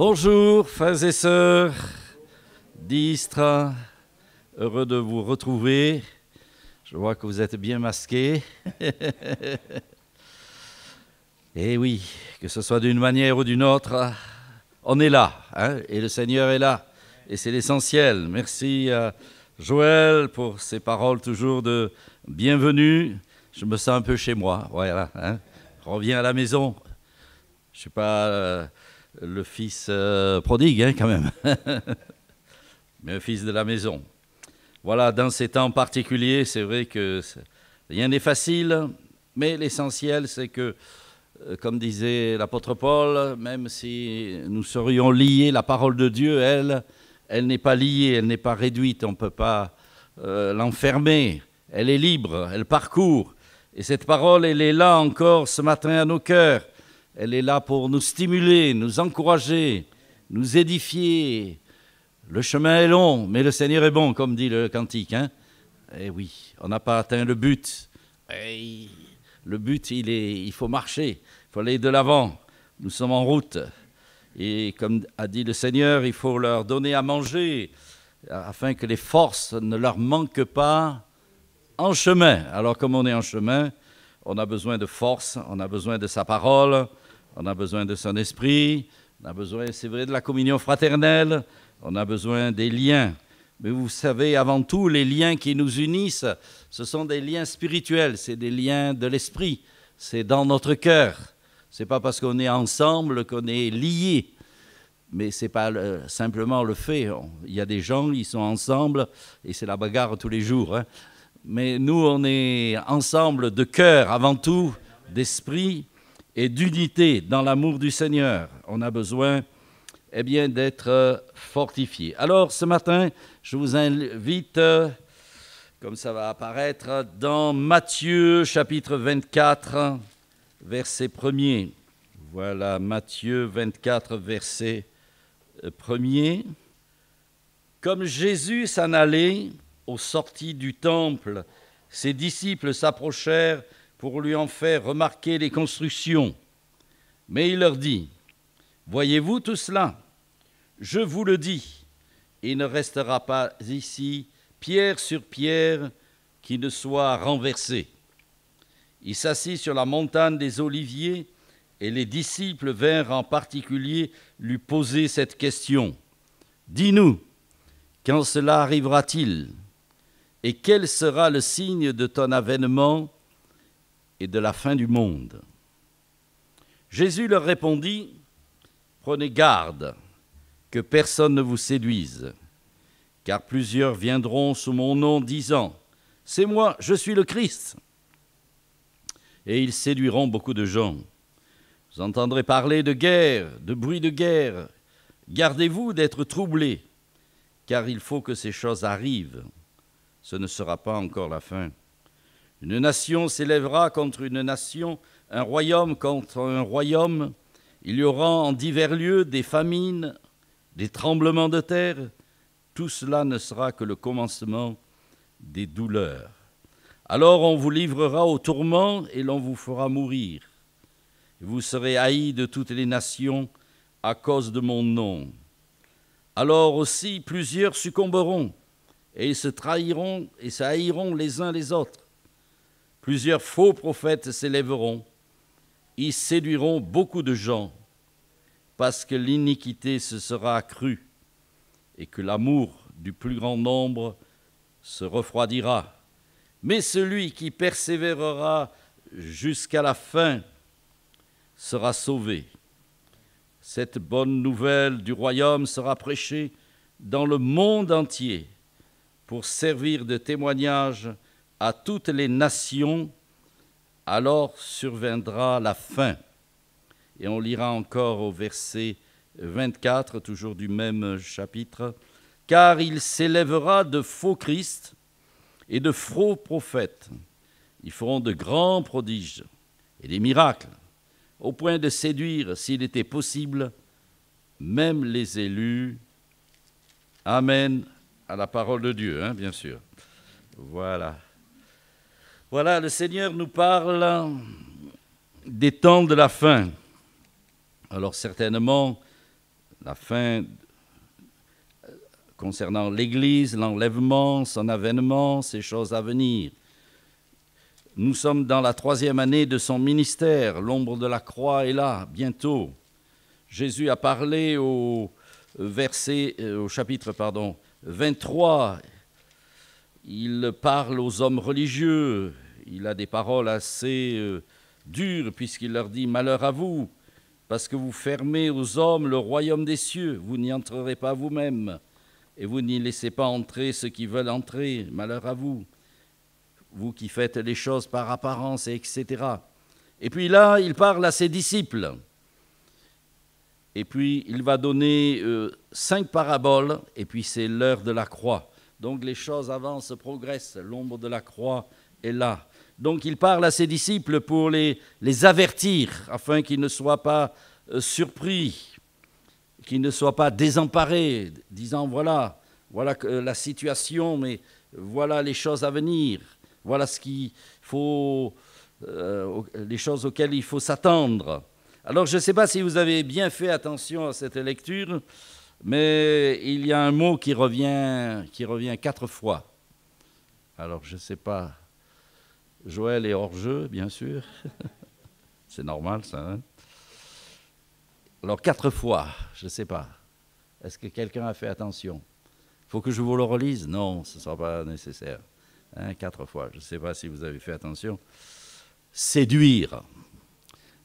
Bonjour, frères et sœurs d'Istra, heureux de vous retrouver. Je vois que vous êtes bien masqués. et eh oui, que ce soit d'une manière ou d'une autre, on est là, hein, et le Seigneur est là, et c'est l'essentiel. Merci à Joël pour ses paroles toujours de bienvenue. Je me sens un peu chez moi, voilà. Hein. reviens à la maison. Je suis pas. Euh, le fils euh, prodigue, hein, quand même, mais le fils de la maison. Voilà, dans ces temps particuliers, c'est vrai que rien n'est facile, mais l'essentiel, c'est que, euh, comme disait l'apôtre Paul, même si nous serions liés, la parole de Dieu, elle, elle n'est pas liée, elle n'est pas réduite, on ne peut pas euh, l'enfermer, elle est libre, elle parcourt. Et cette parole, elle est là encore ce matin à nos cœurs. Elle est là pour nous stimuler, nous encourager, nous édifier. Le chemin est long, mais le Seigneur est bon, comme dit le cantique. Hein. eh oui, on n'a pas atteint le but. Eh, le but, il, est, il faut marcher, il faut aller de l'avant. Nous sommes en route. Et comme a dit le Seigneur, il faut leur donner à manger afin que les forces ne leur manquent pas en chemin. Alors comme on est en chemin, on a besoin de force, on a besoin de sa parole, on a besoin de son esprit, on a besoin, c'est vrai, de la communion fraternelle, on a besoin des liens. Mais vous savez, avant tout, les liens qui nous unissent, ce sont des liens spirituels, c'est des liens de l'esprit, c'est dans notre cœur. C'est pas parce qu'on est ensemble qu'on est lié, mais c'est pas simplement le fait. il y a des gens, ils sont ensemble et c'est la bagarre tous les jours. Hein. Mais nous, on est ensemble de cœur, avant tout, d'esprit et d'unité dans l'amour du Seigneur, on a besoin eh bien, d'être euh, fortifié. Alors ce matin, je vous invite, euh, comme ça va apparaître, dans Matthieu chapitre 24, verset 1er. Voilà, Matthieu 24, verset 1er. Comme Jésus s'en allait aux sorties du temple, ses disciples s'approchèrent pour lui en faire remarquer les constructions. Mais il leur dit, Voyez-vous tout cela Je vous le dis, il ne restera pas ici pierre sur pierre qui ne soit renversée. Il s'assit sur la montagne des Oliviers et les disciples vinrent en particulier lui poser cette question. Dis-nous, quand cela arrivera-t-il Et quel sera le signe de ton avènement et de la fin du monde. Jésus leur répondit, Prenez garde que personne ne vous séduise, car plusieurs viendront sous mon nom disant, C'est moi, je suis le Christ. Et ils séduiront beaucoup de gens. Vous entendrez parler de guerre, de bruit de guerre. Gardez-vous d'être troublés, car il faut que ces choses arrivent. Ce ne sera pas encore la fin. Une nation s'élèvera contre une nation, un royaume contre un royaume. Il y aura en divers lieux des famines, des tremblements de terre. Tout cela ne sera que le commencement des douleurs. Alors on vous livrera au tourment et l'on vous fera mourir. Vous serez haïs de toutes les nations à cause de mon nom. Alors aussi plusieurs succomberont et ils se trahiront et se haïront les uns les autres. Plusieurs faux prophètes s'élèveront. Ils séduiront beaucoup de gens parce que l'iniquité se sera accrue et que l'amour du plus grand nombre se refroidira. Mais celui qui persévérera jusqu'à la fin sera sauvé. Cette bonne nouvelle du royaume sera prêchée dans le monde entier pour servir de témoignage à toutes les nations, alors surviendra la fin. Et on lira encore au verset 24, toujours du même chapitre, car il s'élèvera de faux Christ et de faux prophètes. Ils feront de grands prodiges et des miracles, au point de séduire, s'il était possible, même les élus. Amen à la parole de Dieu, hein, bien sûr. Voilà. Voilà, le Seigneur nous parle des temps de la fin. Alors certainement, la fin concernant l'Église, l'enlèvement, son avènement, ces choses à venir. Nous sommes dans la troisième année de son ministère. L'ombre de la croix est là, bientôt. Jésus a parlé au, verset, euh, au chapitre pardon, 23 il parle aux hommes religieux, il a des paroles assez euh, dures puisqu'il leur dit Malheur à vous, parce que vous fermez aux hommes le royaume des cieux, vous n'y entrerez pas vous-même, et vous n'y laissez pas entrer ceux qui veulent entrer, malheur à vous, vous qui faites les choses par apparence, etc. Et puis là, il parle à ses disciples. Et puis, il va donner euh, cinq paraboles, et puis c'est l'heure de la croix. Donc les choses avancent, progressent, l'ombre de la croix est là. Donc il parle à ses disciples pour les, les avertir, afin qu'ils ne soient pas euh, surpris, qu'ils ne soient pas désemparés, disant voilà, voilà euh, la situation, mais voilà les choses à venir, voilà ce qu'il faut, euh, les choses auxquelles il faut s'attendre. Alors je ne sais pas si vous avez bien fait attention à cette lecture. Mais il y a un mot qui revient, qui revient quatre fois. Alors je ne sais pas. Joël est hors jeu, bien sûr. C'est normal ça. Hein. Alors quatre fois, je ne sais pas. Est-ce que quelqu'un a fait attention Faut que je vous le relise Non, ce ne sera pas nécessaire. Hein, quatre fois, je ne sais pas si vous avez fait attention. Séduire.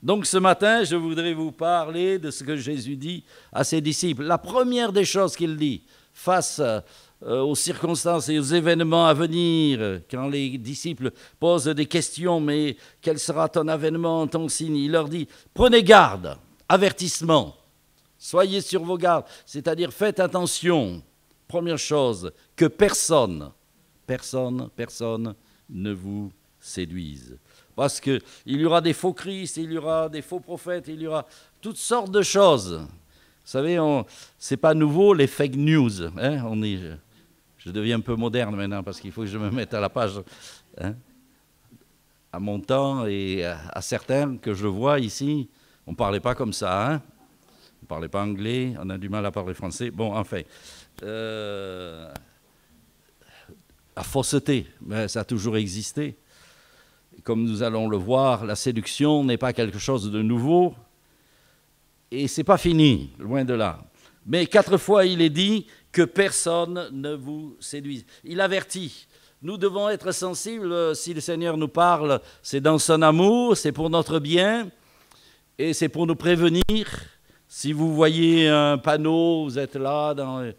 Donc ce matin, je voudrais vous parler de ce que Jésus dit à ses disciples. La première des choses qu'il dit face euh, aux circonstances et aux événements à venir, quand les disciples posent des questions, mais quel sera ton avènement, ton signe Il leur dit, prenez garde, avertissement, soyez sur vos gardes, c'est-à-dire faites attention. Première chose, que personne, personne, personne ne vous séduise. Parce qu'il y aura des faux Christ, il y aura des faux prophètes, il y aura toutes sortes de choses. Vous savez, ce n'est pas nouveau les fake news. Hein. on est, je, deviens un peu moderne maintenant parce qu'il faut que je me mette à la page. Hein. à mon temps et à, certains que je vois ici, on ne parlait pas comme ça. Hein. on ne parlait pas anglais, on a du mal à parler français. Bon, enfin. Euh, la fausseté, ben, ça a toujours existé comme nous allons le voir, la séduction n'est pas quelque chose de nouveau, et c'est pas fini, loin de là. Mais quatre fois il est dit que personne ne vous séduise. Il avertit. Nous devons être sensibles si le Seigneur nous parle, c'est dans son amour, c'est pour notre bien et c'est pour nous prévenir. Si vous voyez un panneau, vous êtes là dans un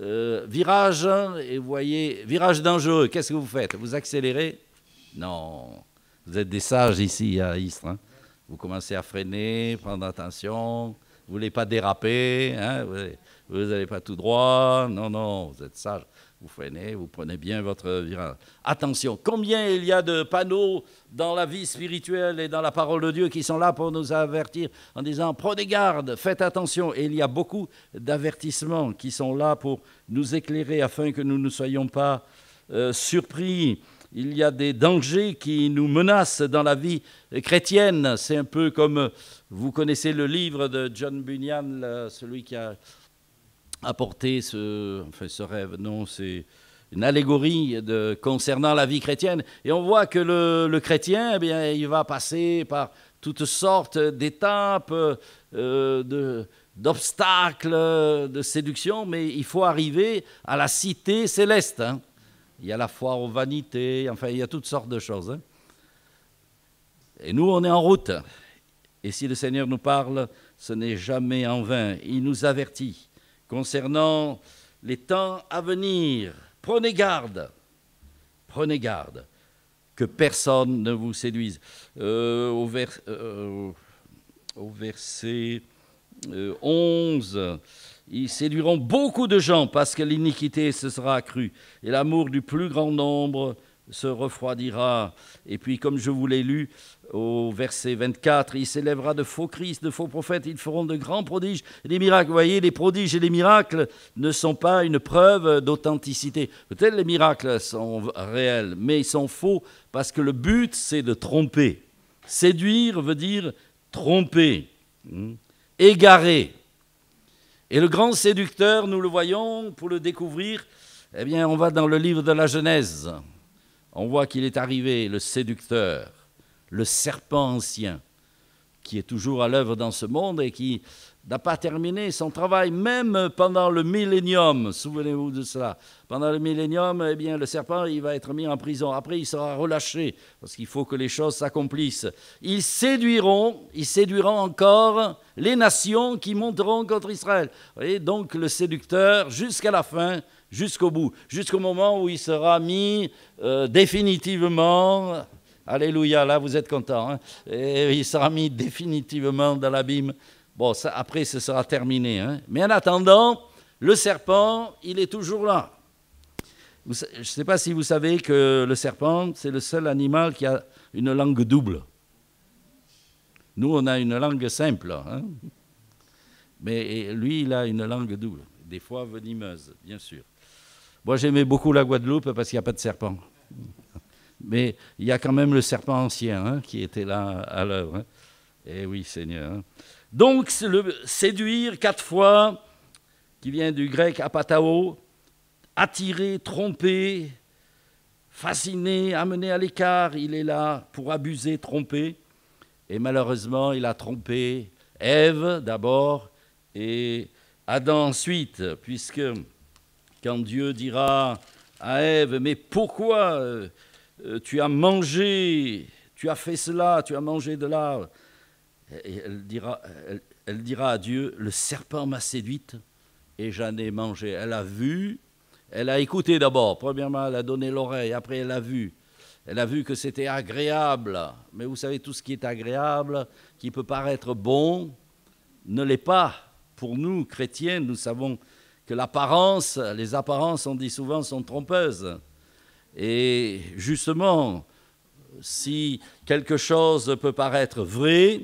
euh, virage et vous voyez virage dangereux, qu'est-ce que vous faites Vous accélérez Non. Vous êtes des sages ici à Istres. Hein. vous commencez à freiner, prendre attention. Vous ne voulez pas déraper. Hein. vous n'allez pas tout droit. Non, non, vous êtes sage. Vous freinez, vous prenez bien votre virage. Attention, combien il y a de panneaux dans la vie spirituelle et dans la parole de Dieu qui sont là pour nous avertir en disant prenez garde, faites attention. Et il y a beaucoup d'avertissements qui sont là pour nous éclairer afin que nous ne soyons pas euh, surpris il y a des dangers qui nous menacent dans la vie chrétienne. C'est un peu comme, vous connaissez le livre de John Bunyan, celui qui a apporté ce, rêve, non, c'est une allégorie concernant la vie chrétienne. Et on voit que le, chrétien, eh bien, il va passer par toutes sortes d'étapes, euh, d'obstacles, de, de séductions, mais il faut arriver à la cité céleste. Hein il y a la foi aux vanités, enfin il y a toutes sortes de choses. Hein. Et nous, on est en route. Et si le Seigneur nous parle, ce n'est jamais en vain. Il nous avertit concernant les temps à venir. Prenez garde, prenez garde que personne ne vous séduise. Euh, euh, au, verset 11. Euh, ils séduiront beaucoup de gens parce que l'iniquité se sera accrue et l'amour du plus grand nombre se refroidira. Et puis, comme je vous l'ai lu au verset 24, il s'élèvera de faux Christ, de faux prophètes, ils feront de grands prodiges et des miracles. Vous voyez, les prodiges et les miracles ne sont pas une preuve d'authenticité. Peut-être les miracles sont réels, mais ils sont faux parce que le but, c'est de tromper. Séduire veut dire tromper, hmm, égarer. Et le grand séducteur, nous le voyons, pour le découvrir, eh bien, on va dans le livre de la Genèse. On voit qu'il est arrivé, le séducteur, le serpent ancien, qui est toujours à l'œuvre dans ce monde et qui n'a pas terminé son travail, même pendant le millénium, souvenez-vous de cela. Pendant le millénium, eh bien, le serpent, il va être mis en prison. Après, il sera relâché, parce qu'il faut que les choses s'accomplissent. Ils séduiront, ils séduiront encore les nations qui monteront contre Israël. donc le séducteur, jusqu'à la fin, jusqu'au bout, jusqu'au moment où il sera mis euh, définitivement... Alléluia, là vous êtes content. Hein, et il sera mis définitivement dans l'abîme Bon, après, ce sera terminé. Hein. Mais en attendant, le serpent, il est toujours là. je ne sais pas si vous savez que le serpent, c'est le seul animal qui a une langue double. Nous, on a une langue simple. Hein. Mais lui, il a une langue double. Des fois venimeuse, bien sûr. Moi, j'aimais beaucoup la Guadeloupe parce qu'il n'y a pas de serpent. Mais il y a quand même le serpent ancien hein, qui était là à l'œuvre. Hein. Eh oui, Seigneur. Donc, le séduire quatre fois, qui vient du grec apatao, attirer, tromper, fasciner, amener à l'écart, il est là pour abuser, tromper. Et malheureusement, il a trompé Ève d'abord et Adam ensuite, puisque quand Dieu dira à Ève, mais pourquoi euh, tu as mangé, tu as fait cela, tu as mangé de l'arbre elle dira, elle, elle dira à Dieu, le serpent m'a séduite et j'en ai mangé. Elle a vu, elle a écouté d'abord. Premièrement, elle a donné l'oreille, après elle a vu. Elle a vu que c'était agréable. Mais vous savez, tout ce qui est agréable, qui peut paraître bon, ne l'est pas. Pour nous, chrétiens, nous savons que l'apparence, les apparences, on dit souvent, sont trompeuses. Et justement, si quelque chose peut paraître vrai,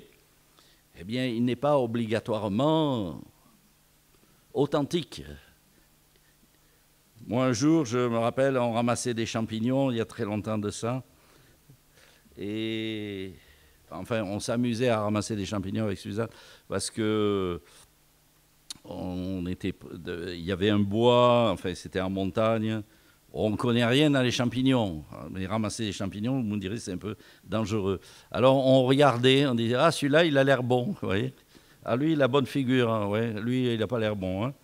eh bien, il n'est pas obligatoirement authentique. Moi, un jour, je me rappelle, on ramassait des champignons il y a très longtemps de ça. Et enfin, on s'amusait à ramasser des champignons avec Suzanne parce que il y avait un bois, enfin, c'était en montagne on ne connaît rien dans les champignons. Ah, mais ramasser des champignons, vous me direz, c'est un peu dangereux. Alors on regardait, on disait, ah celui-là, il a l'air bon, vous voyez. Ah lui, il a bonne figure, hein, lui, il n'a pas l'air bon. Hein.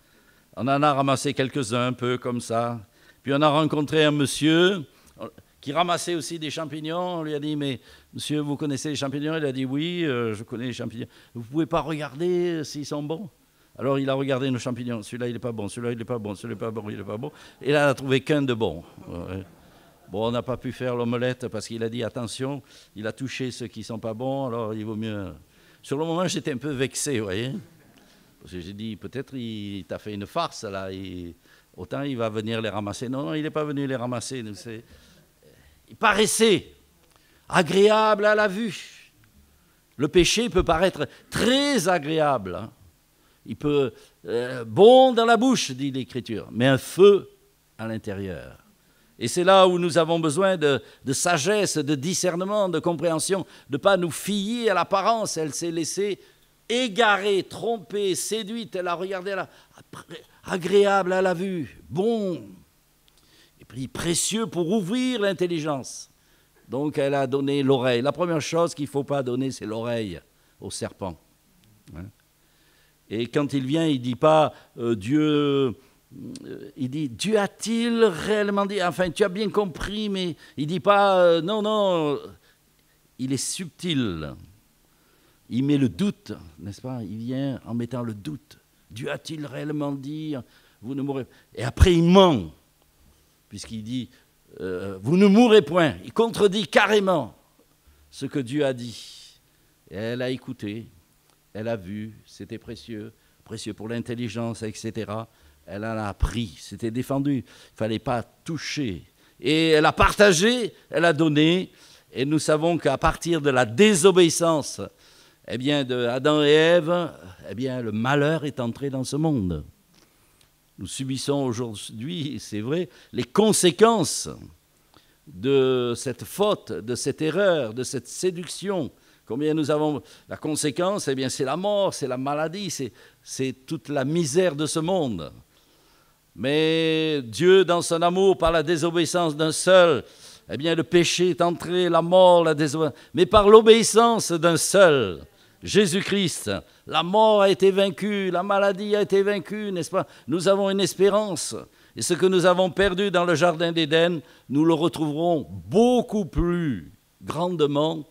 On en a ramassé quelques-uns, un peu comme ça. Puis on a rencontré un monsieur euh, qui ramassait aussi des champignons. On lui a dit, mais monsieur, vous connaissez les champignons Il a dit, oui, euh, je connais les champignons. Vous ne pouvez pas regarder euh, s'ils sont bons alors il a regardé nos champignons, celui-là il n'est pas bon, celui-là il n'est pas bon, celui-là il n'est pas bon, il n'est pas bon. Et là, il n'a trouvé qu'un de bon. Bon, on n'a pas pu faire l'omelette parce qu'il a dit attention, il a touché ceux qui ne sont pas bons, alors il vaut mieux. Sur le moment, j'étais un peu vexé, vous voyez. Parce que j'ai dit peut-être il t'a fait une farce là, autant il va venir les ramasser. Non, non, il n'est pas venu les ramasser. Nous, il paraissait agréable à la vue. Le péché peut paraître très agréable. Hein il peut euh, bon dans la bouche, dit l'Écriture, mais un feu à l'intérieur. Et c'est là où nous avons besoin de, sagesse, de discernement, de compréhension, de ne pas nous fier à l'apparence. Elle s'est laissée égarée, trompée, séduite. Elle a regardé là, agréable à la vue, bon, et puis précieux pour ouvrir l'intelligence. Donc elle a donné l'oreille. La première chose qu'il ne faut pas donner, c'est l'oreille au serpent. Hein. Et quand il vient, il ne dit pas euh, Dieu, euh, il dit Dieu a-t-il réellement dit Enfin, tu as bien compris, mais il ne dit pas euh, non, non. Il est subtil. Il met le doute, n'est-ce pas Il vient en mettant le doute. Dieu a-t-il réellement dit Vous ne mourrez. Et après, il ment, puisqu'il dit Vous ne mourrez point. Il contredit carrément ce que Dieu a dit. Et elle a écouté elle a vu, c'était précieux, précieux pour l'intelligence, etc. Elle en a pris, c'était défendu, il fallait pas toucher. Et elle a partagé, elle a donné, et nous savons qu'à partir de la désobéissance, eh bien, de Adam et Ève, eh bien, le malheur est entré dans ce monde. Nous subissons aujourd'hui, c'est vrai, les conséquences de cette faute, de cette erreur, de cette séduction, Combien nous avons La conséquence, eh bien, c'est la mort, c'est la maladie, c'est toute la misère de ce monde. Mais Dieu, dans son amour, par la désobéissance d'un seul, eh bien, le péché est entré, la mort, la désobéissance. Mais par l'obéissance d'un seul, Jésus-Christ, la mort a été vaincue, la maladie a été vaincue, n'est-ce pas Nous avons une espérance. Et ce que nous avons perdu dans le jardin d'Éden, nous le retrouverons beaucoup plus grandement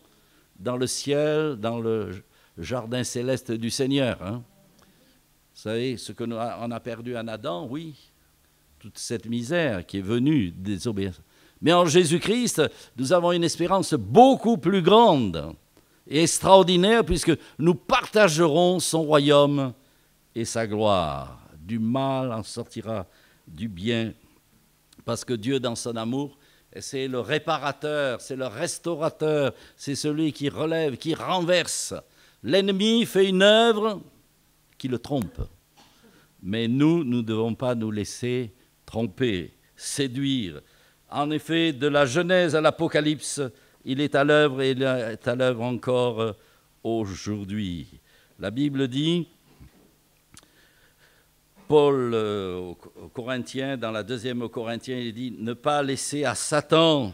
dans le ciel, dans le jardin céleste du Seigneur. Hein. Vous savez, ce que nous a perdu en Adam, oui, toute cette misère qui est venue des obéissances. Mais en Jésus-Christ, nous avons une espérance beaucoup plus grande et extraordinaire puisque nous partagerons son royaume et sa gloire. Du mal en sortira du bien parce que Dieu, dans son amour, c'est le réparateur, c'est le restaurateur, c'est celui qui relève, qui renverse. L'ennemi fait une œuvre qui le trompe. Mais nous, nous ne devons pas nous laisser tromper, séduire. En effet, de la Genèse à l'Apocalypse, il est à l'œuvre et il est à l'œuvre encore euh, aujourd'hui. La Bible dit, Paul euh, aux Corinthiens, dans la deuxième aux Corinthiens, il dit Ne pas laisser à Satan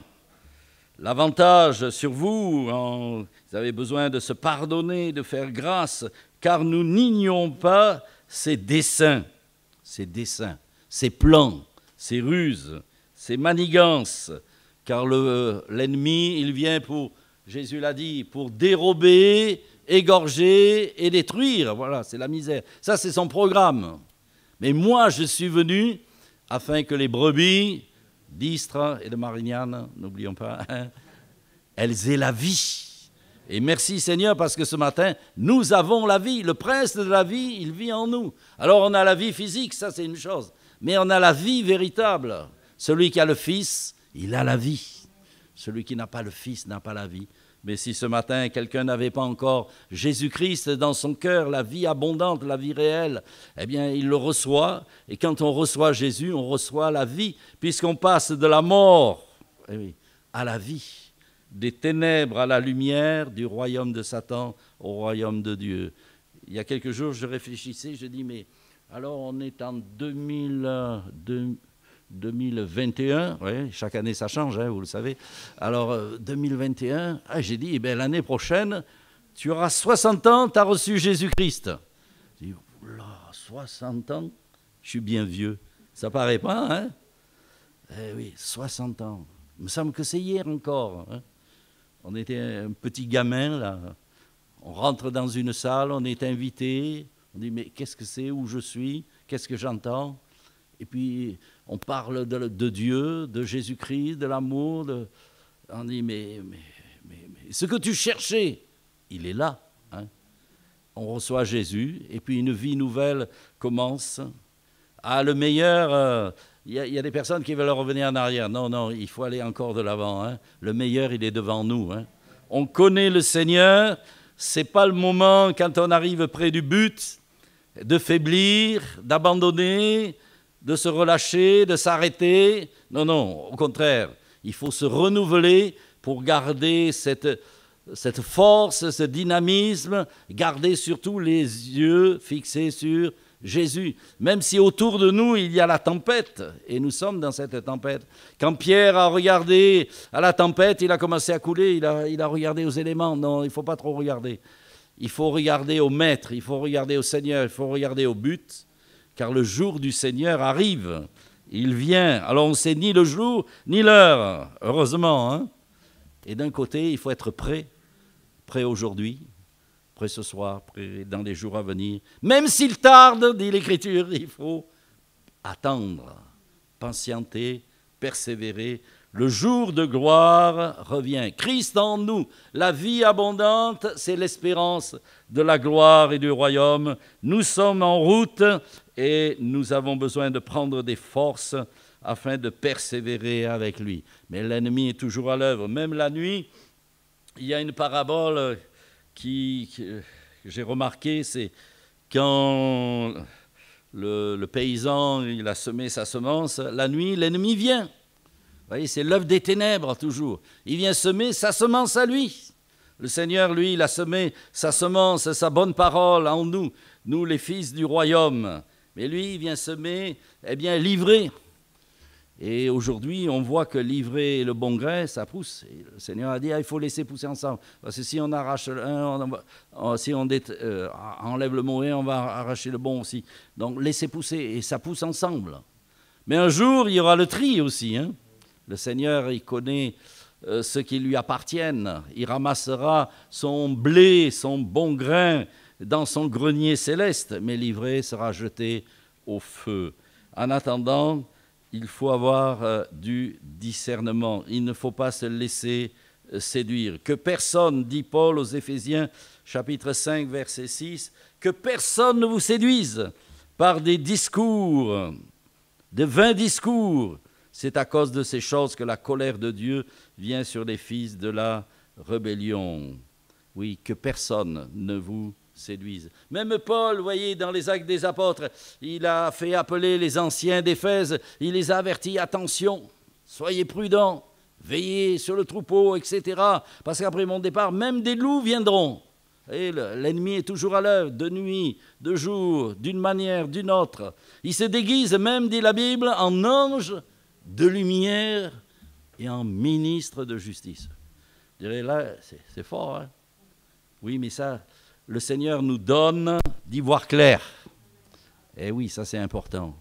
l'avantage sur vous. vous avez besoin de se pardonner, de faire grâce, car nous n'ignons pas ses desseins, ses desseins, ses plans, ses ruses, ses manigances, car l'ennemi, il vient pour, Jésus l'a dit, pour dérober, égorger et détruire. Voilà, c'est la misère. Ça, c'est son programme. Mais moi, je suis venu afin que les brebis d'Istra et de Marignane, n'oublions pas, hein, elles aient la vie. Et merci Seigneur parce que ce matin, nous avons la vie. Le prince de la vie, il vit en nous. Alors on a la vie physique, ça c'est une chose. Mais on a la vie véritable. Celui qui a le Fils, il a la vie. Celui qui n'a pas le Fils n'a pas la vie. Mais si ce matin quelqu'un n'avait pas encore Jésus-Christ dans son cœur, la vie abondante, la vie réelle, eh bien il le reçoit. Et quand on reçoit Jésus, on reçoit la vie, puisqu'on passe de la mort eh à la vie, des ténèbres à la lumière, du royaume de Satan au royaume de Dieu. Il y a quelques jours, je réfléchissais, je dis, mais alors on est en 2000 2021, ouais, chaque année ça change, hein, vous le savez. Alors 2021, euh, ah, j'ai dit, eh ben, l'année prochaine, tu auras 60 ans, tu as reçu Jésus-Christ. J'ai dit, oula, 60 ans, je suis bien vieux. Ça paraît pas, hein Eh oui, 60 ans. Il me semble que c'est hier encore. Hein. on était un petit gamin, là. On rentre dans une salle, on est invité. On dit, mais qu'est-ce que c'est Où je suis Qu'est-ce que j'entends Et puis, on parle de, Dieu, de Jésus-Christ, de l'amour. De... On dit, mais, ce que tu cherchais, il est là. Hein. On reçoit Jésus, et puis une vie nouvelle commence. Ah, le meilleur, euh, il y, a des personnes qui veulent revenir en arrière. Non, non, il faut aller encore de l'avant. Hein. Le meilleur, il est devant nous. Hein. On connaît le Seigneur. C'est pas le moment, quand on arrive près du but, de faiblir, d'abandonner, de se relâcher, de s'arrêter. Non, non, au contraire, il faut se renouveler pour garder cette, cette force, ce dynamisme, garder surtout les yeux fixés sur Jésus, même si autour de nous il y a la tempête, et nous sommes dans cette tempête. Quand Pierre a regardé à la tempête, il a commencé à couler, il a, il a regardé aux éléments. Non, il ne faut pas trop regarder. Il faut regarder au Maître, il faut regarder au Seigneur, il faut regarder au but, car le jour du Seigneur arrive. Il vient. Alors on ne sait ni le jour ni l'heure, heureusement. Hein. et d'un côté, il faut être prêt, prêt aujourd'hui, prêt ce soir, prêt dans les jours à venir. Même s'il tarde, dit l'Écriture, il faut attendre, patienter, persévérer. Le jour de gloire revient. Christ en nous, la vie abondante, c'est l'espérance de la gloire et du royaume. Nous sommes en route et nous avons besoin de prendre des forces afin de persévérer avec lui. Mais l'ennemi est toujours à l'œuvre. Même la nuit, il y a une parabole qui, que j'ai remarquée, c'est quand le, paysan il a semé sa semence, la nuit, l'ennemi vient. Vous voyez, c'est l'œuvre des ténèbres toujours. Il vient semer sa semence à lui. Le Seigneur, lui, il a semé sa semence, sa bonne parole en nous, nous les fils du royaume. Mais lui, il vient semer, eh bien, livrer. Et aujourd'hui, on voit que livrer le bon grain, ça pousse. le Seigneur a dit, ah, il faut laisser pousser ensemble. Parce que si on arrache oh, si on euh, enlève le mauvais, on va arracher le bon aussi. Donc, laissez pousser, et ça pousse ensemble. Mais un jour, il y aura le tri aussi. Hein. Le Seigneur, il connaît euh, ce qui lui appartiennent. Il ramassera son blé, son bon grain, dans son grenier céleste, mais livré sera jeté au feu. En attendant, il faut avoir euh, du discernement. Il ne faut pas se laisser euh, séduire. Que personne, dit Paul aux Éphésiens chapitre 5 verset 6, que personne ne vous séduise par des discours, de vains discours. C'est à cause de ces choses que la colère de Dieu vient sur les fils de la rébellion. Oui, que personne ne vous séduisent. Même Paul, voyez, dans les actes des apôtres, il a fait appeler les anciens d'Éphèse, il les a avertis, attention, soyez prudents, veillez sur le troupeau, etc. Parce qu'après mon départ, même des loups viendront. Et l'ennemi est toujours à l'œuvre, de nuit, de jour, d'une manière, d'une autre. Il se déguise même, dit la Bible, en ange de lumière et en ministre de justice. Je là, c'est fort. Hein? Oui, mais ça, le Seigneur nous donne d'y voir clair. Et eh oui, ça c'est important.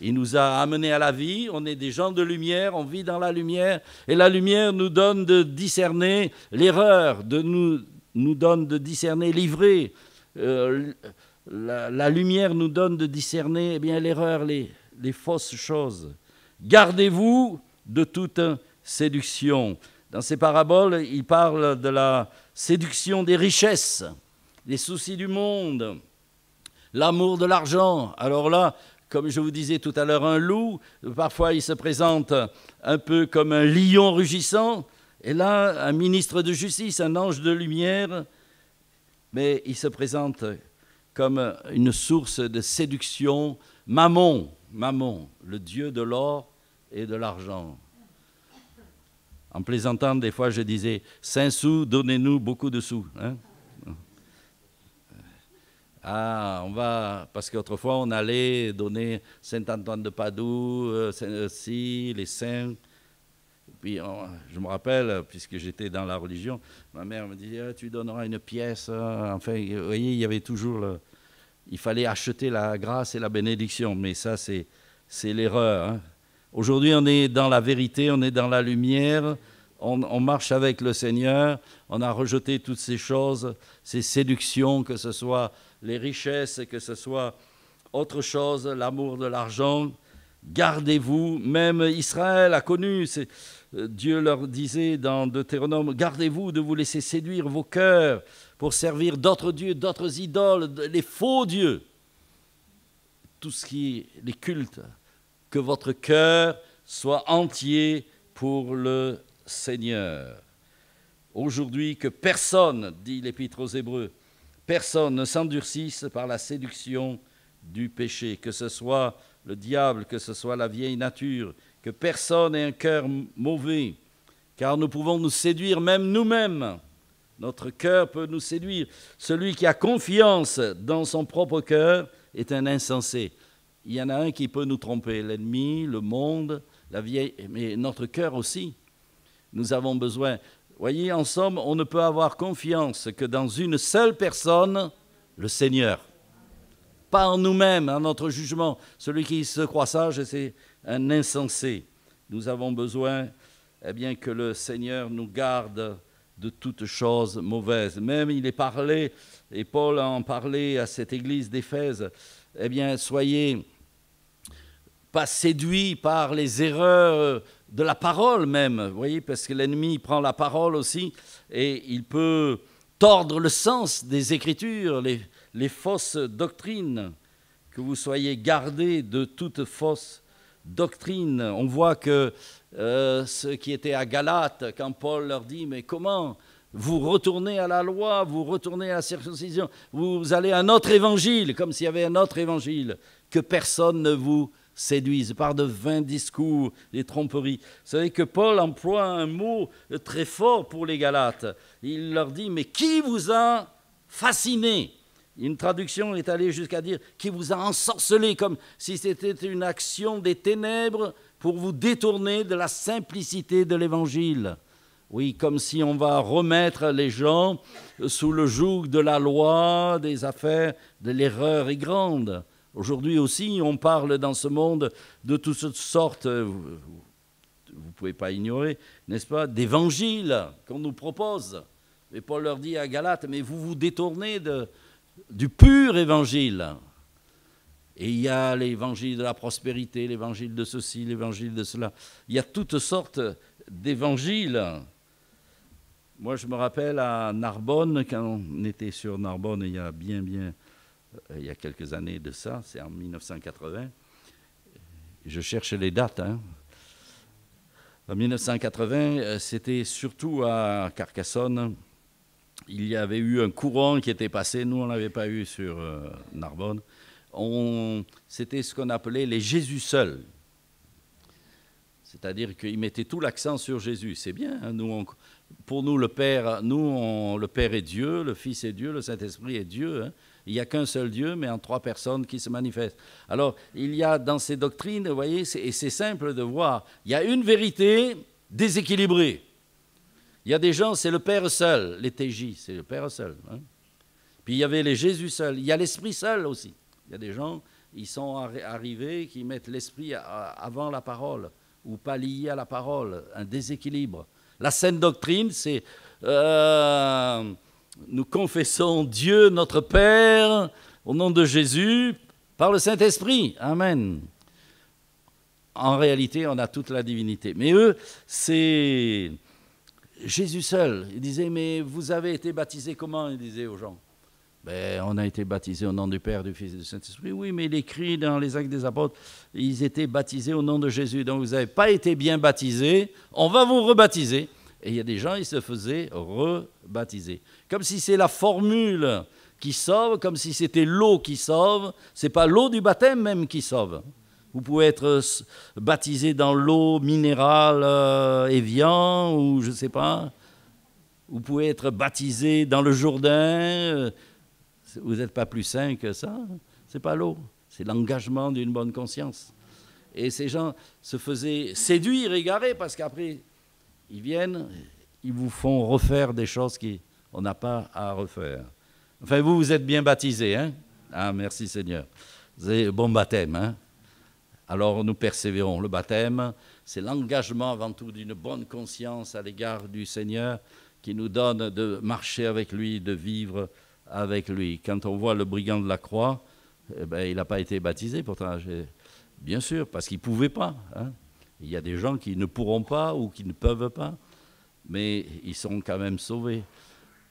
Il nous a amenés à la vie, on est des gens de lumière, on vit dans la lumière, et la lumière nous donne de discerner l'erreur, de nous, nous donne de discerner l'ivré. Euh, la, lumière nous donne de discerner eh bien l'erreur, les fausses choses. Gardez-vous de toute séduction. Dans ces paraboles, il parle de la séduction des richesses les soucis du monde, l'amour de l'argent. Alors là, comme je vous disais tout à l'heure, un loup, parfois il se présente un peu comme un lion rugissant, et là, un ministre de justice, un ange de lumière, mais il se présente comme une source de séduction, Mammon, Mammon, le dieu de l'or et de l'argent. En plaisantant, des fois, je disais, 5 sous, donnez-nous beaucoup de sous. Hein ah, on va. Parce qu'autrefois, on allait donner Saint-Antoine de Padoue, euh, saint euh, les saints. Puis je me rappelle, puisque j'étais dans la religion, ma mère me disait ah, Tu donneras une pièce. Hein. Enfin, vous voyez, il y avait toujours. il fallait acheter la grâce et la bénédiction. Mais ça, c'est, c'est l'erreur. Hein. Aujourd'hui, on est dans la vérité, on est dans la lumière. on, marche avec le Seigneur, on a rejeté toutes ces choses, ces séductions, que ce soit les richesses, que ce soit autre chose, l'amour de l'argent. Gardez-vous, même Israël a connu, euh, Dieu leur disait dans Deutéronome, gardez-vous de vous laisser séduire vos cœurs pour servir d'autres dieux, d'autres idoles, les faux dieux. Tout ce qui est les cultes, que votre cœur soit entier pour le Seigneur. Aujourd'hui, que personne, dit l'Épître aux Hébreux, Personne ne s'endurcisse par la séduction du péché, que ce soit le diable, que ce soit la vieille nature, que personne ait un cœur mauvais, car nous pouvons nous séduire même nous-mêmes. Notre cœur peut nous séduire. Celui qui a confiance dans son propre cœur est un insensé. Il y en a un qui peut nous tromper, l'ennemi, le monde, la vieille, mais notre cœur aussi. Nous avons besoin. Voyez, en somme, on ne peut avoir confiance que dans une seule personne, le Seigneur. Pas en nous-mêmes, en notre jugement. Celui qui se croit sage, c'est un insensé. Nous avons besoin eh bien, que le Seigneur nous garde de toute chose mauvaise. Même il est parlé, et Paul en parlé à cette église d'Éphèse, eh bien, soyez pas séduits par les erreurs de la parole même, vous voyez, parce que l'ennemi prend la parole aussi et il peut tordre le sens des Écritures, les, fausses doctrines, que vous soyez gardés de toute fausse doctrine. On voit que euh, ceux qui étaient à Galate, quand Paul leur dit, mais comment vous retournez à la loi, vous retournez à la circoncision, vous allez à un autre évangile, comme s'il y avait un autre évangile, que personne ne vous séduisent par de vains discours, des tromperies. Vous savez que Paul emploie un mot très fort pour les Galates. Il leur dit, mais qui vous a fasciné une traduction est allée jusqu'à dire qui vous a ensorcelé, comme si c'était une action des ténèbres pour vous détourner de la simplicité de l'Évangile. Oui, comme si on va remettre les gens sous le joug de la loi, des affaires, de l'erreur est grande. Aujourd'hui aussi, on parle dans ce monde de toutes sortes, euh, vous ne pouvez pas ignorer, n'est-ce pas, d'évangiles qu'on nous propose. Mais Paul leur dit à Galate, mais vous vous détournez de, du pur évangile. Et il y a l'évangile de la prospérité, l'évangile de ceci, l'évangile de cela. Il y a toutes sortes d'évangiles. Moi, je me rappelle à Narbonne, quand on était sur Narbonne il y a bien, bien euh, il y a quelques années de ça, c'est en 1980. Je cherche les dates. Hein. En 1980, euh, c'était surtout à Carcassonne. Il y avait eu un courant qui était passé, nous on l'avait pas eu sur euh, Narbonne. C'était ce qu'on appelait les Jésus seuls. C'est-à-dire qu'ils mettaient tout l'accent sur Jésus. C'est bien, hein, nous pour nous le Père, nous le Père est Dieu, le Fils est Dieu, le Saint-Esprit est Dieu. Hein. Il n'y a qu'un seul Dieu, mais en trois personnes qui se manifestent. Alors, il y a dans ces doctrines, vous voyez, et c'est simple de voir, il y a une vérité déséquilibrée. Il y a des gens, c'est le Père seul, les TJ, c'est le Père seul. Hein. Puis il y avait les Jésus seuls, il y a l'Esprit seul aussi. Il y a des gens, ils sont arrivés, qui mettent l'Esprit avant la parole, ou pas lié à la parole, un déséquilibre. La Sainte doctrine, c'est euh, nous confessons Dieu notre Père au nom de Jésus par le Saint-Esprit. Amen. En réalité, on a toute la divinité. Mais eux, c'est Jésus seul. Il disait, mais vous avez été baptisés comment Il disait aux gens. Ben, on a été baptisés au nom du Père, du Fils et du Saint-Esprit. Oui, mais il écrit dans les actes des apôtres, ils étaient baptisés au nom de Jésus. Donc vous n'avez pas été bien baptisés, on va vous rebaptiser. Et il y a des gens, ils se faisaient rebaptiser. Comme si c'est la formule qui sauve, comme si c'était l'eau qui sauve. C'est pas l'eau du baptême même qui sauve. Vous pouvez être baptisé dans l'eau minérale euh, Evian ou je ne sais pas. Vous pouvez être baptisé dans le Jourdain. Euh, vous n'êtes pas plus saint que ça. C'est pas l'eau, c'est l'engagement d'une bonne conscience. Et ces gens se faisaient séduire, égarer, parce qu'après, ils viennent, ils vous font refaire des choses qu'on n'a pas à refaire. Enfin, vous, vous êtes bien baptisés, hein Ah, merci Seigneur. C'est bon baptême, hein alors nous persévérons. Le baptême, c'est l'engagement avant tout d'une bonne conscience à l'égard du Seigneur qui nous donne de marcher avec lui, de vivre avec lui. Quand on voit le brigand de la croix, eh ben, il n'a pas été baptisé pourtant. Bien sûr, parce qu'il ne pouvait pas. Hein. Il y a des gens qui ne pourront pas ou qui ne peuvent pas, mais ils sont quand même sauvés.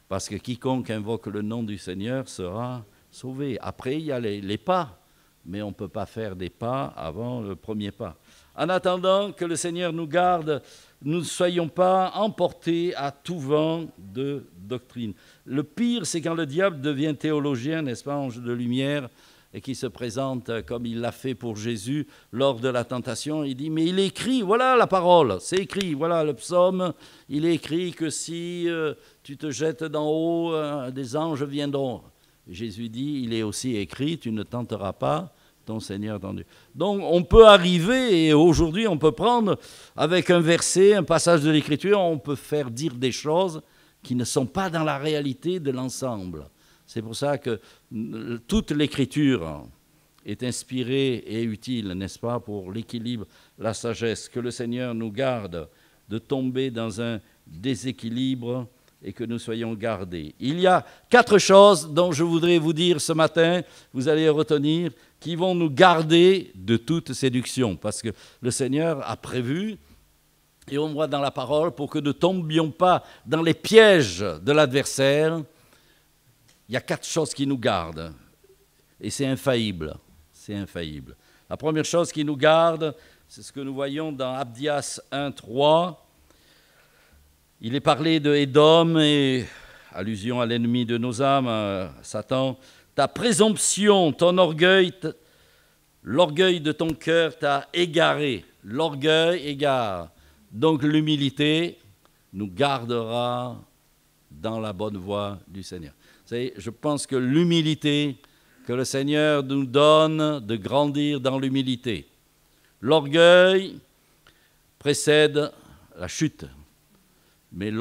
Parce que quiconque invoque le nom du Seigneur sera sauvé. Après, il y a les, les pas, mais on ne peut pas faire des pas avant le premier pas. En attendant que le Seigneur nous garde, nous ne soyons pas emportés à tout vent de doctrine. Le pire, c'est quand le diable devient théologien, n'est-ce pas, ange de lumière et qui se présente euh, comme il l'a fait pour Jésus lors de la tentation. Il dit, mais il écrit, voilà la parole, c'est écrit, voilà le psaume, il est écrit que si euh, tu te jettes d'en haut, euh, des anges viendront. Jésus dit, il est aussi écrit, tu ne tenteras pas ton Seigneur ton Dieu. Donc on peut arriver, et aujourd'hui on peut prendre avec un verset, un passage de l'Écriture, on peut faire dire des choses qui ne sont pas dans la réalité de l'ensemble. C'est pour ça que euh, toute l'écriture est inspirée et utile, n'est-ce pas, pour l'équilibre, la sagesse. Que le Seigneur nous garde de tomber dans un déséquilibre et que nous soyons gardés. Il y a quatre choses dont je voudrais vous dire ce matin, vous allez retenir, qui vont nous garder de toute séduction, parce que le Seigneur a prévu, et on voit dans la parole, pour que ne tombions pas dans les pièges de l'adversaire, il y a quatre choses qui nous gardent. Et c'est infaillible. C'est infaillible. La première chose qui nous garde, c'est ce que nous voyons dans Abdias 1.3. Il est parlé de Édom et allusion à l'ennemi de nos âmes, Satan. Ta présomption, ton orgueil, l'orgueil de ton cœur t'a égaré. L'orgueil égare. Donc l'humilité nous gardera dans la bonne voie du Seigneur. Savez, je pense que l'humilité que le Seigneur nous donne de grandir dans l'humilité. L'orgueil précède la chute, mais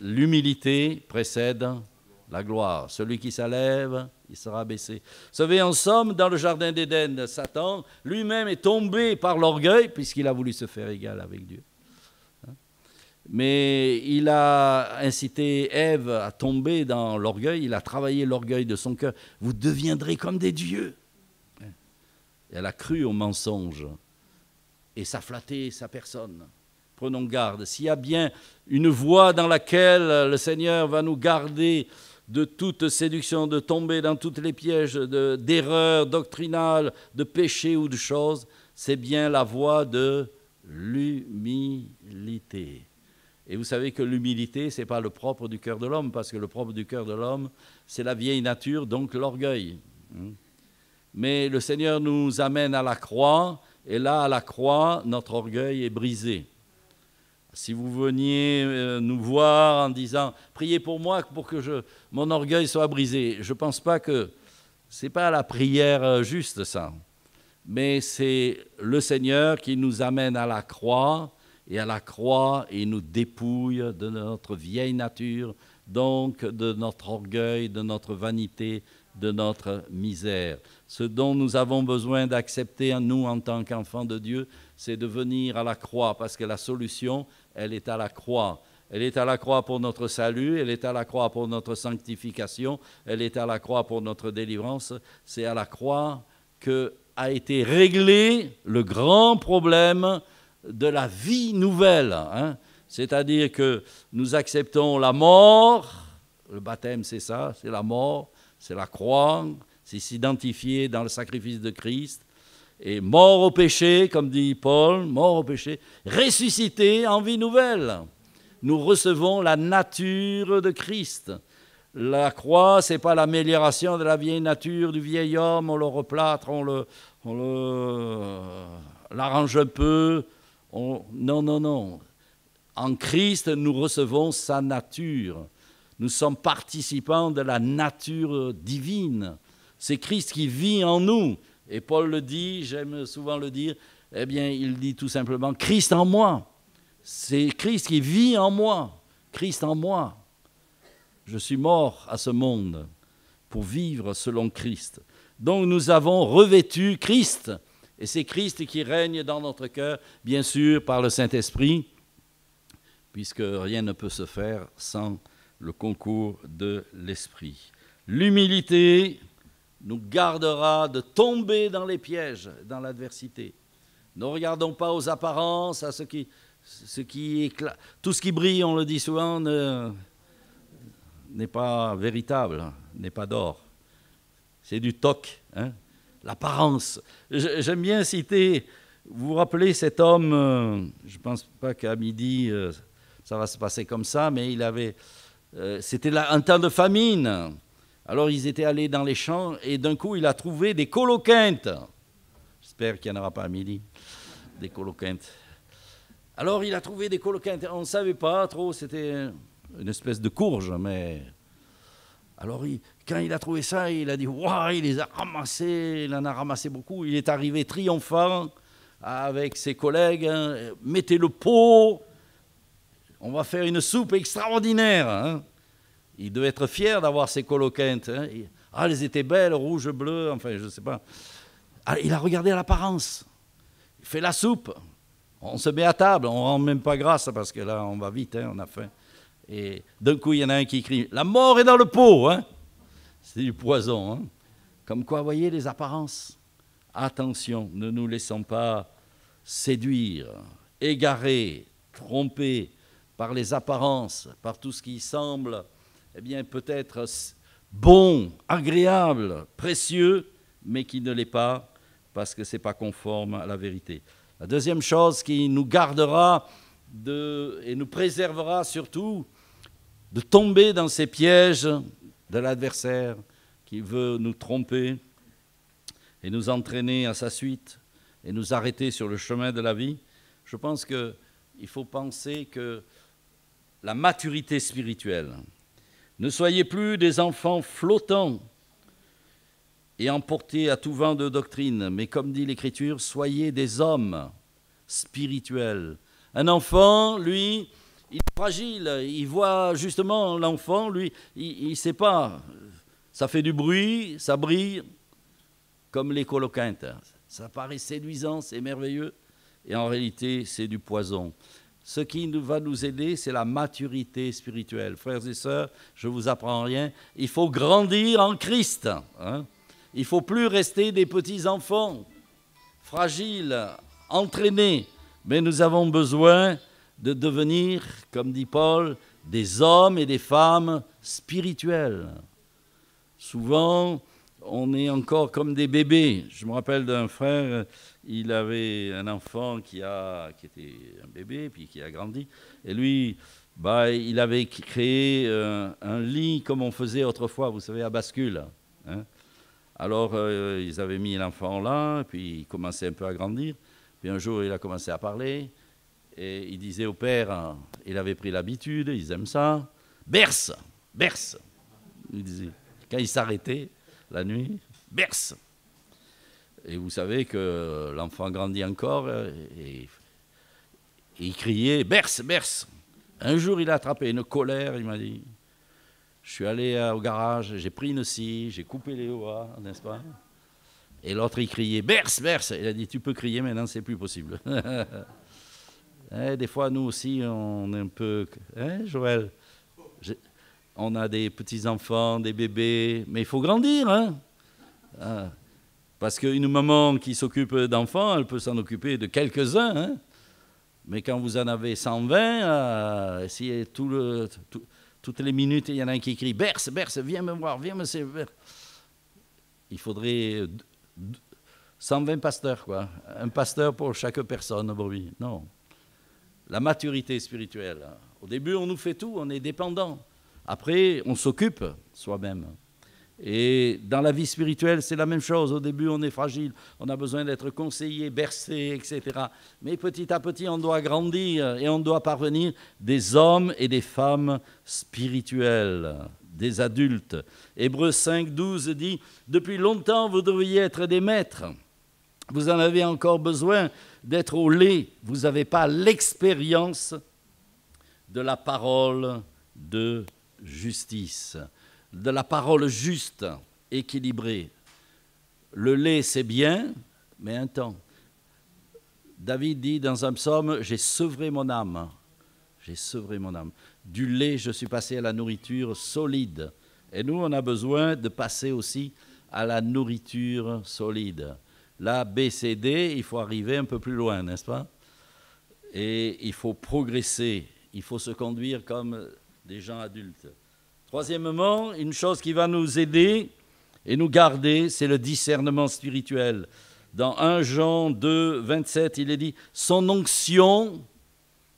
l'humilité précède la gloire. Celui qui s'élève, il sera baissé. Vous savez, en somme, dans le jardin d'Éden, Satan lui-même est tombé par l'orgueil puisqu'il a voulu se faire égal avec Dieu. Mais il a incité Ève à tomber dans l'orgueil, il a travaillé l'orgueil de son cœur. Vous deviendrez comme des dieux. elle a cru au mensonge et ça flatté sa personne. Prenons garde. S'il y a bien une voie dans laquelle le Seigneur va nous garder de toute séduction, de tomber dans tous les pièges d'erreurs doctrinales, de péché ou de choses, c'est bien la voie de l'humilité. Et vous savez que l'humilité, ce n'est pas le propre du cœur de l'homme, parce que le propre du cœur de l'homme, c'est la vieille nature, donc l'orgueil. Hein. Mais le Seigneur nous amène à la croix, et là, à la croix, notre orgueil est brisé. Si vous veniez euh, nous voir en disant priez pour moi pour que je, mon orgueil soit brisé, je ne pense pas que ce n'est pas la prière euh, juste ça, mais c'est le Seigneur qui nous amène à la croix et à la croix, il nous dépouille de notre vieille nature, donc de notre orgueil, de notre vanité, de notre misère. Ce dont nous avons besoin d'accepter, nous, en tant qu'enfants de Dieu, c'est de venir à la croix, parce que la solution, elle est à la croix. Elle est à la croix pour notre salut, elle est à la croix pour notre sanctification, elle est à la croix pour notre délivrance. C'est à la croix que a été réglé le grand problème de la vie nouvelle. Hein. C'est-à-dire que nous acceptons la mort, le baptême c'est ça, c'est la mort, c'est la croix, c'est s'identifier dans le sacrifice de Christ, et mort au péché, comme dit Paul, mort au péché, ressuscité en vie nouvelle. Nous recevons la nature de Christ. La croix, c'est pas l'amélioration de la vieille nature du vieil homme, on le replâtre, on le, on le euh, l'arrange un peu, non, non, non. En Christ, nous recevons sa nature. Nous sommes participants de la nature divine. C'est Christ qui vit en nous. Et Paul le dit, j'aime souvent le dire, eh bien, il dit tout simplement, Christ en moi. C'est Christ qui vit en moi. Christ en moi. Je suis mort à ce monde pour vivre selon Christ. Donc nous avons revêtu Christ et c'est Christ qui règne dans notre cœur, bien sûr, par le Saint-Esprit, puisque rien ne peut se faire sans le concours de l'Esprit. L'humilité nous gardera de tomber dans les pièges, dans l'adversité. Ne regardons pas aux apparences, à ce qui, éclate. Tout ce qui brille, on le dit souvent, n'est pas véritable, n'est pas d'or. C'est du toc. Hein l'apparence. J'aime bien citer, vous vous rappelez cet homme, euh, je ne pense pas qu'à midi euh, ça va se passer comme ça, mais il avait, euh, C'était c'était un temps de famine. Alors ils étaient allés dans les champs et d'un coup il a trouvé des coloquintes. J'espère qu'il n'y en aura pas à midi, des coloquintes. Alors il a trouvé des coloquintes. On ne savait pas trop, c'était une espèce de courge, mais alors il, quand il a trouvé ça, il a dit Waouh, il les a ramassés, il en a ramassé beaucoup. Il est arrivé triomphant avec ses collègues hein. Mettez le pot, on va faire une soupe extraordinaire. Hein. Il devait être fier d'avoir ses coloquintes. Hein. Ah, elles étaient belles, rouges, bleues, enfin, je ne sais pas. Ah, il a regardé l'apparence. Il fait la soupe. On se met à table, on ne rend même pas grâce parce que là, on va vite, on a faim. Et d'un coup, il y en a un qui crie La mort est dans le pot c'est du poison. Hein. Comme quoi, voyez les apparences. Attention, ne nous laissons pas séduire, égarer, tromper par les apparences, par tout ce qui semble, eh bien, peut-être bon, agréable, précieux, mais qui ne l'est pas parce que ce n'est pas conforme à la vérité. La deuxième chose qui nous gardera et nous préservera surtout de tomber dans ces pièges de l'adversaire qui veut nous tromper et nous entraîner à sa suite et nous arrêter sur le chemin de la vie, je pense qu'il faut penser que la maturité spirituelle, ne soyez plus des enfants flottants et emportés à tout vent de doctrine, mais comme dit l'Écriture, soyez des hommes spirituels. Un enfant, lui, il est fragile, il voit justement l'enfant, lui, il ne sait pas. Ça fait du bruit, ça brille, comme les coloquintes. Ça paraît séduisant, c'est merveilleux, et en réalité, c'est du poison. Ce qui va nous aider, c'est la maturité spirituelle. Frères et sœurs, je ne vous apprends rien. Il faut grandir en Christ. Hein. il ne faut plus rester des petits-enfants, fragiles, entraînés. Mais nous avons besoin de devenir, comme dit Paul, des hommes et des femmes spirituels. Souvent, on est encore comme des bébés. Je me rappelle d'un frère, il avait un enfant qui, a, qui était un bébé, puis qui a grandi. Et lui, bah, il avait créé euh, un lit comme on faisait autrefois, vous savez, à bascule. Hein. Alors, euh, ils avaient mis l'enfant là, puis il commençait un peu à grandir. Puis un jour, il a commencé à parler. Et il disait au père, hein, il avait pris l'habitude, ils aiment ça, berce, berce. Il disait, quand il s'arrêtait la nuit, berce. Et vous savez que l'enfant grandit encore et, il criait, berce, berce. Un jour, il a attrapé une colère, il m'a dit, je suis allé au garage, j'ai pris une scie, j'ai coupé les oies, n'est-ce pas Et l'autre, il criait, berce, berce. Il a dit, tu peux crier maintenant, c'est plus possible. Hein, des fois, nous aussi, on est un peu. Hein, Joël On a des petits-enfants, des bébés, mais il faut grandir. Hein ah, parce qu'une maman qui s'occupe d'enfants, elle peut s'en occuper de quelques-uns. Hein mais quand vous en avez 120, euh, si tout le, toutes les minutes, il y en a un qui crie Berce, berce, viens me voir, viens me servir. Il faudrait 120 pasteurs, quoi. Un pasteur pour chaque personne, oui. Non la maturité spirituelle. Au début, on nous fait tout, on est dépendant. Après, on s'occupe soi-même. Et dans la vie spirituelle, c'est la même chose. Au début, on est fragile, on a besoin d'être conseillé, bercé, etc. Mais petit à petit, on doit grandir et on doit parvenir des hommes et des femmes spirituels, des adultes. Hébreux 5, 12 dit, Depuis longtemps, vous devriez être des maîtres. Vous en avez encore besoin d'être au lait. Vous n'avez pas l'expérience de la parole de justice, de la parole juste, équilibrée. Le lait, c'est bien, mais un temps. David dit dans un psaume, j'ai sevré mon âme. J'ai sevré mon âme. Du lait, je suis passé à la nourriture solide. Et nous, on a besoin de passer aussi à la nourriture solide. La BCD il faut arriver un peu plus loin, n'est-ce pas Et il faut progresser, il faut se conduire comme des gens adultes. Troisièmement, une chose qui va nous aider et nous garder, c'est le discernement spirituel. Dans 1 Jean 2, 27, il est dit, Son onction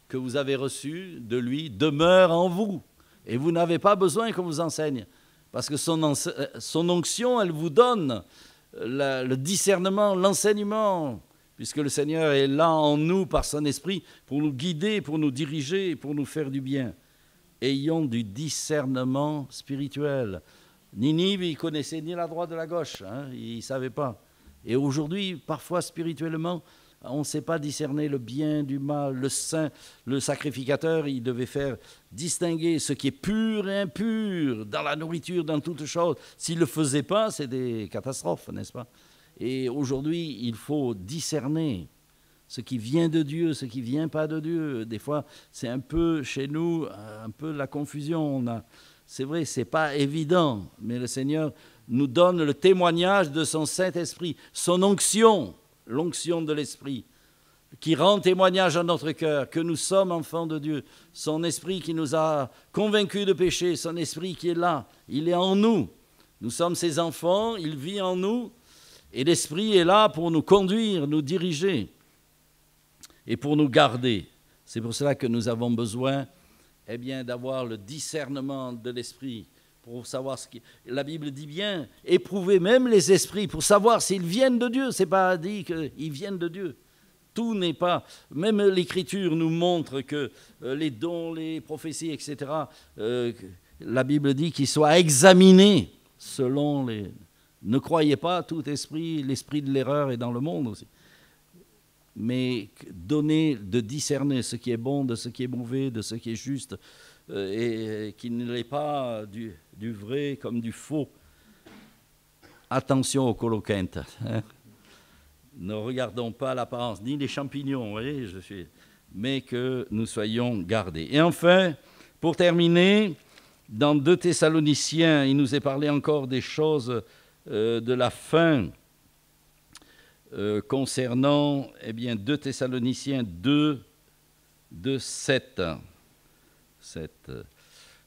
que vous avez reçue de lui demeure en vous, et vous n'avez pas besoin qu'on vous enseigne, parce que son, euh, son onction, elle vous donne le discernement, l'enseignement, puisque le Seigneur est là en nous par son esprit pour nous guider, pour nous diriger, pour nous faire du bien. Ayons du discernement spirituel. Ninive, il connaissait ni la droite ni la gauche, hein, il ne savait pas. Et aujourd'hui, parfois spirituellement, on ne sait pas discerner le bien du mal. Le saint, le sacrificateur, il devait faire distinguer ce qui est pur et impur dans la nourriture, dans toute chose. S'il ne le faisait pas, c'est des catastrophes, n'est-ce pas Et aujourd'hui, il faut discerner ce qui vient de Dieu, ce qui vient pas de Dieu. Des fois, c'est un peu chez nous, un peu la confusion. c'est vrai, c'est pas évident, mais le Seigneur nous donne le témoignage de son Saint-Esprit, son onction l'onction de l'Esprit, qui rend témoignage à notre cœur que nous sommes enfants de Dieu, son Esprit qui nous a convaincus de péché, son Esprit qui est là, il est en nous. Nous sommes ses enfants, il vit en nous, et l'Esprit est là pour nous conduire, nous diriger et pour nous garder. C'est pour cela que nous avons besoin eh bien, d'avoir le discernement de l'Esprit, pour savoir ce qui. La Bible dit bien, éprouvez même les esprits pour savoir s'ils viennent de Dieu. C'est pas dit qu'ils viennent de Dieu. Tout n'est pas. Même l'Écriture nous montre que euh, les dons, les prophéties, etc. Euh, la Bible dit qu'ils soient examinés selon les. Ne croyez pas tout esprit, l'esprit de l'erreur est dans le monde aussi. Mais donner, de discerner ce qui est bon, de ce qui est mauvais, de ce qui est juste, euh, et qu'il ne l'est pas du, vrai comme du faux. Attention aux coloquintes. Hein. Ne regardons pas l'apparence, ni les champignons, mais que nous soyons gardés. Et enfin, pour terminer, dans 2 Thessaloniciens, il nous est parlé encore des choses euh, de la fin euh, concernant eh bien, 2 Thessaloniciens 2, 2, 7. Euh,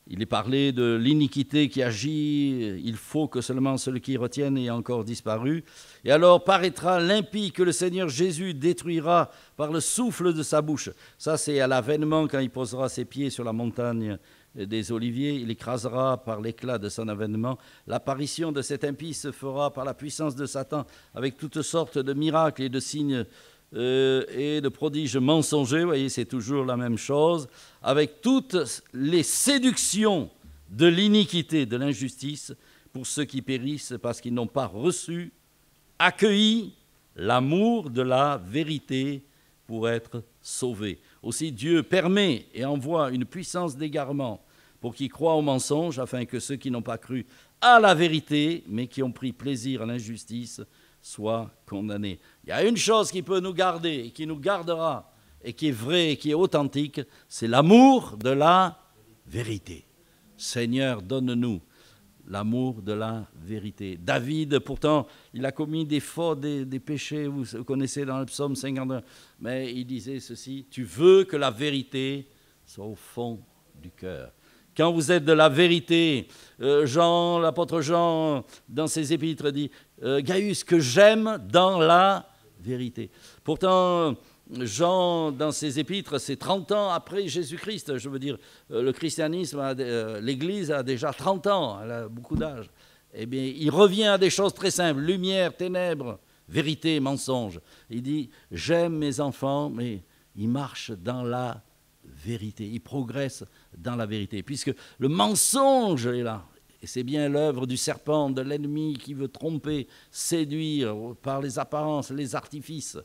il est parlé de l'iniquité qui agit, il faut que seulement celui qui retienne ait encore disparu. Et alors paraîtra l'impie que le Seigneur Jésus détruira par le souffle de sa bouche. Ça, c'est à l'avènement quand il posera ses pieds sur la montagne des Oliviers. Il écrasera par l'éclat de son avènement. L'apparition de cet impie se fera par la puissance de Satan avec toutes sortes de miracles et de signes euh, et le prodige mensonger, vous voyez, c'est toujours la même chose, avec toutes les séductions de l'iniquité, de l'injustice, pour ceux qui périssent parce qu'ils n'ont pas reçu, accueilli l'amour de la vérité pour être sauvés. Aussi Dieu permet et envoie une puissance d'égarement pour qu'ils croient au mensonge afin que ceux qui n'ont pas cru à la vérité, mais qui ont pris plaisir à l'injustice, soient condamnés. Il y a une chose qui peut nous garder, et qui nous gardera, et qui est vraie, et qui est authentique, c'est l'amour de la vérité. Seigneur, donne-nous l'amour de la vérité. David, pourtant, il a commis des fautes, des, péchés, vous connaissez dans le psaume 51, mais il disait ceci, tu veux que la vérité soit au fond du cœur. Quand vous êtes de la vérité, euh, Jean, l'apôtre Jean, dans ses épîtres, dit euh, Gaius, que j'aime dans la vérité. Pourtant, Jean, dans ses épîtres, c'est 30 ans après Jésus-Christ. Je veux dire, euh, le christianisme, l'Église a déjà 30 ans, elle a beaucoup d'âge. Eh bien, il revient à des choses très simples, lumière, ténèbres, vérité, mensonge. Il dit, j'aime mes enfants, mais ils marchent dans la vérité, il progresse dans la vérité, puisque le mensonge est là. Et c'est bien l'œuvre du serpent, de l'ennemi qui veut tromper, séduire par les apparences, les artifices.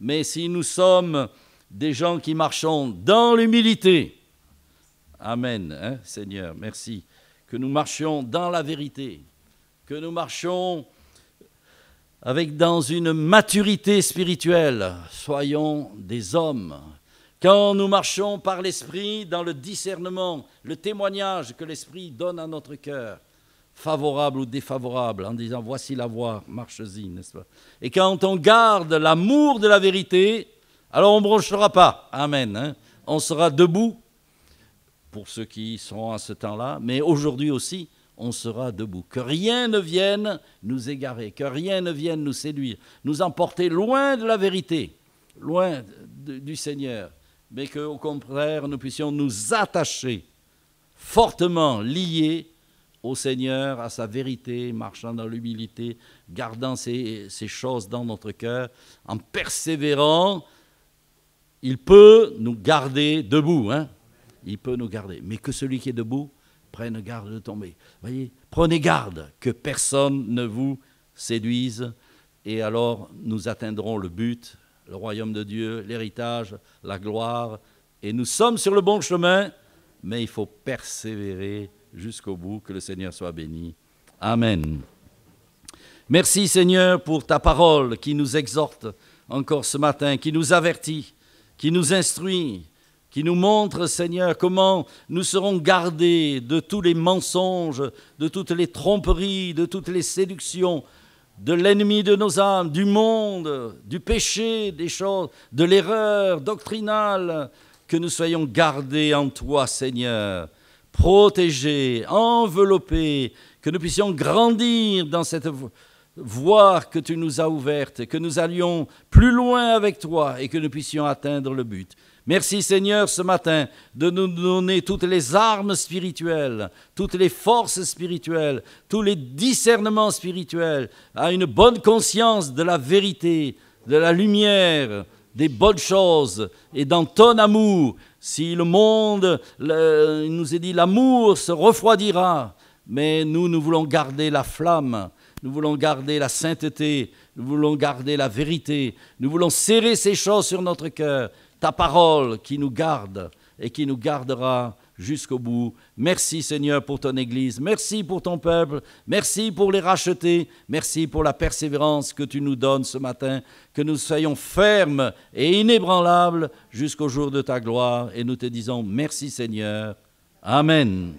Mais si nous sommes des gens qui marchons dans l'humilité, Amen, hein, Seigneur, merci, que nous marchions dans la vérité, que nous marchions avec dans une maturité spirituelle. Soyons des hommes quand nous marchons par l'Esprit dans le discernement, le témoignage que l'Esprit donne à notre cœur, favorable ou défavorable, en disant voici la voie, marche-y, n'est-ce pas Et quand on garde l'amour de la vérité, alors on ne bronchera pas, amen, hein. on sera debout, pour ceux qui seront à ce temps-là, mais aujourd'hui aussi, on sera debout. Que rien ne vienne nous égarer, que rien ne vienne nous séduire, nous emporter loin de la vérité, loin du Seigneur mais qu'au contraire, nous puissions nous attacher fortement liés au Seigneur, à sa vérité, marchant dans l'humilité, gardant ces, choses dans notre cœur, en persévérant, il peut nous garder debout. Hein il peut nous garder. Mais que celui qui est debout prenne garde de tomber. Voyez, prenez garde que personne ne vous séduise, et alors nous atteindrons le but, le royaume de Dieu, l'héritage, la gloire. Et nous sommes sur le bon chemin, mais il faut persévérer jusqu'au bout. Que le Seigneur soit béni. Amen. Merci Seigneur pour ta parole qui nous exhorte encore ce matin, qui nous avertit, qui nous instruit, qui nous montre, Seigneur, comment nous serons gardés de tous les mensonges, de toutes les tromperies, de toutes les séductions, de l'ennemi de nos âmes, du monde, du péché, des choses, de l'erreur doctrinale, que nous soyons gardés en toi, Seigneur, protégés, enveloppés, que nous puissions grandir dans cette voie que tu nous as ouverte, que nous allions plus loin avec toi et que nous puissions atteindre le but. Merci Seigneur ce matin de nous donner toutes les armes spirituelles, toutes les forces spirituelles, tous les discernements spirituels, à une bonne conscience de la vérité, de la lumière, des bonnes choses et d'un ton amour. Si le monde, nous est dit, l'amour se refroidira, mais nous, nous voulons garder la flamme, nous voulons garder la sainteté, nous voulons garder la vérité, nous voulons serrer ces choses sur notre cœur ta parole qui nous garde et qui nous gardera jusqu'au bout. Merci Seigneur pour ton Église, merci pour ton peuple, merci pour les rachetés, merci pour la persévérance que tu nous donnes ce matin, que nous soyons fermes et inébranlables jusqu'au jour de ta gloire. Et nous te disons merci Seigneur. Amen.